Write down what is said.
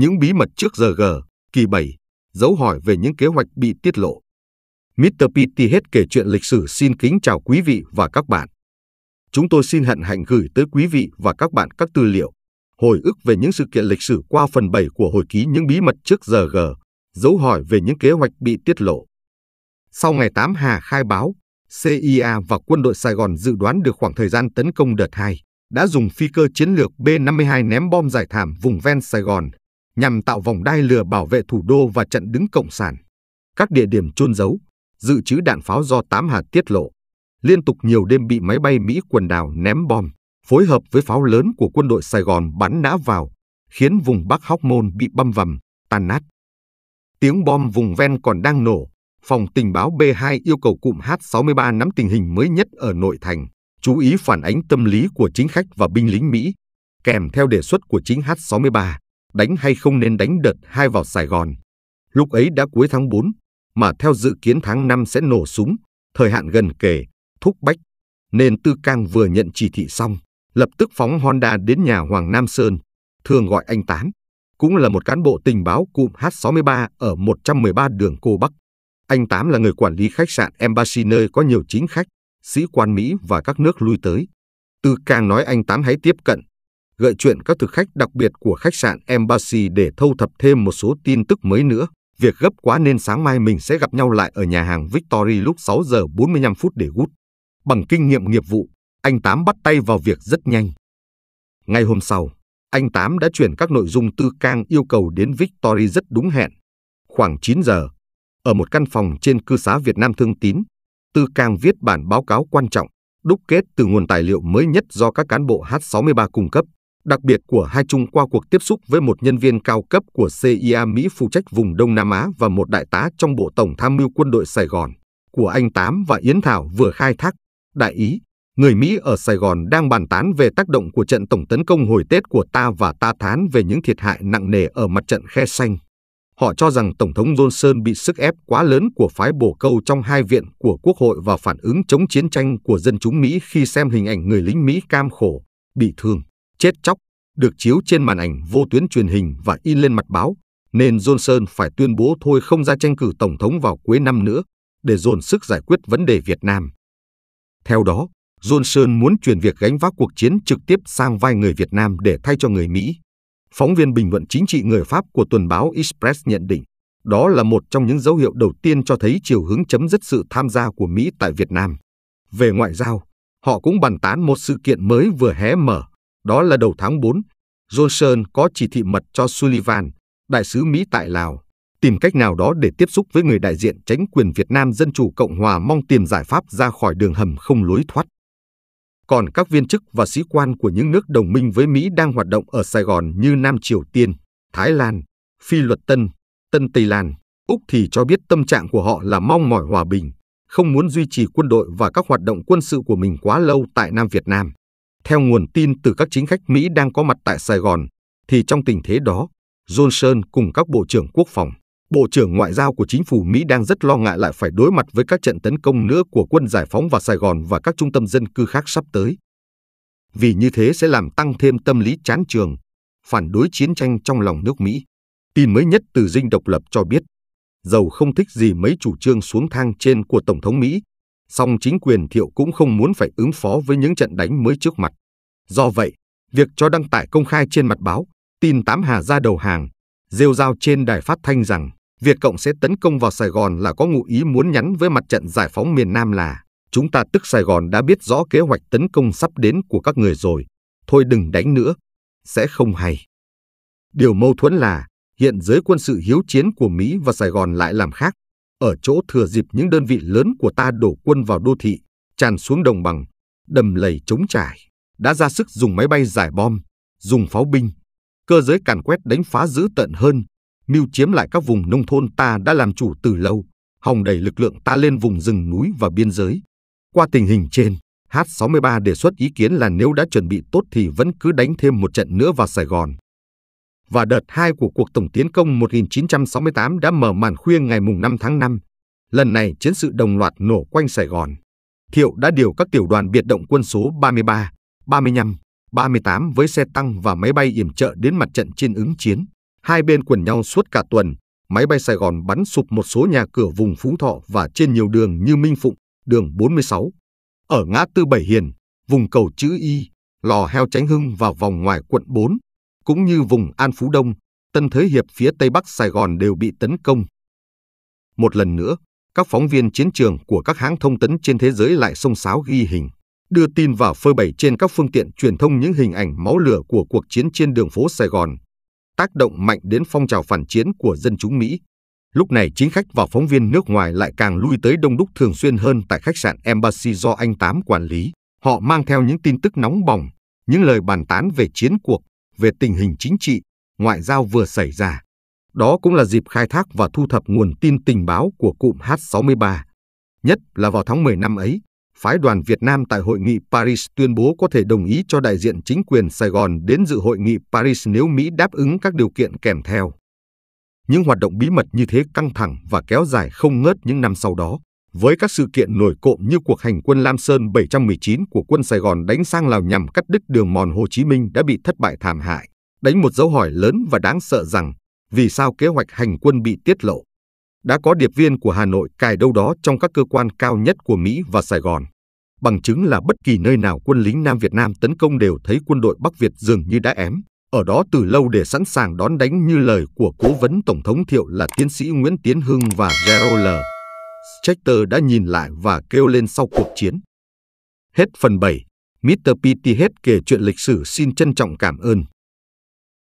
Những bí mật trước giờ G, kỳ 7, dấu hỏi về những kế hoạch bị tiết lộ. Mr. Petty hết kể chuyện lịch sử xin kính chào quý vị và các bạn. Chúng tôi xin hận hạnh gửi tới quý vị và các bạn các tư liệu, hồi ức về những sự kiện lịch sử qua phần 7 của hồi ký những bí mật trước giờ G, dấu hỏi về những kế hoạch bị tiết lộ. Sau ngày 8 Hà khai báo, CIA và quân đội Sài Gòn dự đoán được khoảng thời gian tấn công đợt 2, đã dùng phi cơ chiến lược B-52 ném bom giải thảm vùng ven Sài Gòn nhằm tạo vòng đai lửa bảo vệ thủ đô và trận đứng cộng sản. Các địa điểm trôn giấu, dự trữ đạn pháo do tám Hà tiết lộ, liên tục nhiều đêm bị máy bay Mỹ quần đảo ném bom, phối hợp với pháo lớn của quân đội Sài Gòn bắn nã vào, khiến vùng Bắc Hóc Môn bị băm vằm, tan nát. Tiếng bom vùng ven còn đang nổ, phòng tình báo B2 yêu cầu cụm H63 nắm tình hình mới nhất ở nội thành, chú ý phản ánh tâm lý của chính khách và binh lính Mỹ, kèm theo đề xuất của chính H63 đánh hay không nên đánh đợt hai vào Sài Gòn. Lúc ấy đã cuối tháng 4, mà theo dự kiến tháng 5 sẽ nổ súng, thời hạn gần kề, thúc bách, nên Tư Cang vừa nhận chỉ thị xong, lập tức phóng Honda đến nhà Hoàng Nam Sơn, thường gọi anh Tán, cũng là một cán bộ tình báo cụm H63 ở 113 đường Cô Bắc. Anh Tám là người quản lý khách sạn Embassy nơi có nhiều chính khách, sĩ quan Mỹ và các nước lui tới. Tư Cang nói anh Tám hãy tiếp cận, gợi chuyện các thực khách đặc biệt của khách sạn Embassy để thâu thập thêm một số tin tức mới nữa. Việc gấp quá nên sáng mai mình sẽ gặp nhau lại ở nhà hàng Victory lúc 6 giờ 45 phút để gút. Bằng kinh nghiệm nghiệp vụ, anh Tám bắt tay vào việc rất nhanh. Ngay hôm sau, anh Tám đã chuyển các nội dung Tư Cang yêu cầu đến Victory rất đúng hẹn. Khoảng 9 giờ, ở một căn phòng trên cư xá Việt Nam Thương Tín, Tư Cang viết bản báo cáo quan trọng, đúc kết từ nguồn tài liệu mới nhất do các cán bộ H63 cung cấp đặc biệt của hai Trung qua cuộc tiếp xúc với một nhân viên cao cấp của CIA Mỹ phụ trách vùng Đông Nam Á và một đại tá trong Bộ Tổng Tham mưu Quân đội Sài Gòn của anh Tám và Yến Thảo vừa khai thác. Đại ý, người Mỹ ở Sài Gòn đang bàn tán về tác động của trận tổng tấn công hồi Tết của ta và ta thán về những thiệt hại nặng nề ở mặt trận khe xanh. Họ cho rằng Tổng thống Johnson bị sức ép quá lớn của phái bổ câu trong hai viện của Quốc hội và phản ứng chống chiến tranh của dân chúng Mỹ khi xem hình ảnh người lính Mỹ cam khổ, bị thương, chết chóc được chiếu trên màn ảnh vô tuyến truyền hình và in lên mặt báo, nên Johnson phải tuyên bố thôi không ra tranh cử tổng thống vào cuối năm nữa để dồn sức giải quyết vấn đề Việt Nam. Theo đó, Johnson muốn chuyển việc gánh vác cuộc chiến trực tiếp sang vai người Việt Nam để thay cho người Mỹ. Phóng viên bình luận chính trị người Pháp của tuần báo Express nhận định, đó là một trong những dấu hiệu đầu tiên cho thấy chiều hướng chấm dứt sự tham gia của Mỹ tại Việt Nam. Về ngoại giao, họ cũng bàn tán một sự kiện mới vừa hé mở đó là đầu tháng 4, Johnson có chỉ thị mật cho Sullivan, đại sứ Mỹ tại Lào, tìm cách nào đó để tiếp xúc với người đại diện chính quyền Việt Nam Dân Chủ Cộng Hòa mong tìm giải pháp ra khỏi đường hầm không lối thoát. Còn các viên chức và sĩ quan của những nước đồng minh với Mỹ đang hoạt động ở Sài Gòn như Nam Triều Tiên, Thái Lan, Phi Luật Tân, Tân Tây Lan, Úc thì cho biết tâm trạng của họ là mong mỏi hòa bình, không muốn duy trì quân đội và các hoạt động quân sự của mình quá lâu tại Nam Việt Nam. Theo nguồn tin từ các chính khách Mỹ đang có mặt tại Sài Gòn, thì trong tình thế đó, Johnson cùng các bộ trưởng quốc phòng, bộ trưởng ngoại giao của chính phủ Mỹ đang rất lo ngại lại phải đối mặt với các trận tấn công nữa của quân giải phóng vào Sài Gòn và các trung tâm dân cư khác sắp tới. Vì như thế sẽ làm tăng thêm tâm lý chán trường, phản đối chiến tranh trong lòng nước Mỹ. Tin mới nhất từ dinh độc lập cho biết, dầu không thích gì mấy chủ trương xuống thang trên của Tổng thống Mỹ, song chính quyền thiệu cũng không muốn phải ứng phó với những trận đánh mới trước mặt. Do vậy, việc cho đăng tải công khai trên mặt báo, tin Tám Hà ra đầu hàng, rêu rao trên đài phát thanh rằng Việt Cộng sẽ tấn công vào Sài Gòn là có ngụ ý muốn nhắn với mặt trận giải phóng miền Nam là chúng ta tức Sài Gòn đã biết rõ kế hoạch tấn công sắp đến của các người rồi, thôi đừng đánh nữa, sẽ không hay. Điều mâu thuẫn là hiện giới quân sự hiếu chiến của Mỹ và Sài Gòn lại làm khác, ở chỗ thừa dịp những đơn vị lớn của ta đổ quân vào đô thị, tràn xuống đồng bằng, đầm lầy chống trải đã ra sức dùng máy bay giải bom, dùng pháo binh, cơ giới càn quét đánh phá dữ tận hơn, mưu chiếm lại các vùng nông thôn ta đã làm chủ từ lâu, hòng đẩy lực lượng ta lên vùng rừng núi và biên giới. Qua tình hình trên, H63 đề xuất ý kiến là nếu đã chuẩn bị tốt thì vẫn cứ đánh thêm một trận nữa vào Sài Gòn. Và đợt 2 của cuộc tổng tiến công 1968 đã mở màn khuya ngày mùng 5 tháng 5. Lần này chiến sự đồng loạt nổ quanh Sài Gòn. Thiệu đã điều các tiểu đoàn biệt động quân số 33, 35, 38 với xe tăng và máy bay yểm trợ đến mặt trận trên ứng chiến. Hai bên quần nhau suốt cả tuần, máy bay Sài Gòn bắn sụp một số nhà cửa vùng Phú Thọ và trên nhiều đường như Minh Phụng, đường 46. Ở ngã tư Bảy Hiền, vùng cầu chữ Y, lò heo Chánh Hưng và vòng ngoài quận 4, cũng như vùng An Phú Đông, Tân Thới Hiệp phía Tây Bắc Sài Gòn đều bị tấn công. Một lần nữa, các phóng viên chiến trường của các hãng thông tấn trên thế giới lại xông xáo ghi hình đưa tin và phơi bày trên các phương tiện truyền thông những hình ảnh máu lửa của cuộc chiến trên đường phố Sài Gòn, tác động mạnh đến phong trào phản chiến của dân chúng Mỹ. Lúc này chính khách và phóng viên nước ngoài lại càng lui tới đông đúc thường xuyên hơn tại khách sạn Embassy do anh Tám quản lý. Họ mang theo những tin tức nóng bỏng, những lời bàn tán về chiến cuộc, về tình hình chính trị, ngoại giao vừa xảy ra. Đó cũng là dịp khai thác và thu thập nguồn tin tình báo của cụm H63. Nhất là vào tháng 10 năm ấy, phái đoàn Việt Nam tại hội nghị Paris tuyên bố có thể đồng ý cho đại diện chính quyền Sài Gòn đến dự hội nghị Paris nếu Mỹ đáp ứng các điều kiện kèm theo. Những hoạt động bí mật như thế căng thẳng và kéo dài không ngớt những năm sau đó, với các sự kiện nổi cộm như cuộc hành quân Lam Sơn 719 của quân Sài Gòn đánh sang Lào nhằm cắt đứt đường mòn Hồ Chí Minh đã bị thất bại thảm hại, đánh một dấu hỏi lớn và đáng sợ rằng vì sao kế hoạch hành quân bị tiết lộ đã có điệp viên của Hà Nội cài đâu đó trong các cơ quan cao nhất của Mỹ và Sài Gòn. Bằng chứng là bất kỳ nơi nào quân lính Nam Việt Nam tấn công đều thấy quân đội Bắc Việt dường như đã ém, ở đó từ lâu để sẵn sàng đón đánh như lời của cố vấn Tổng thống Thiệu là tiến sĩ Nguyễn Tiến Hưng và Gerald L. Schechter đã nhìn lại và kêu lên sau cuộc chiến. Hết phần 7, Mr. hết kể chuyện lịch sử xin trân trọng cảm ơn.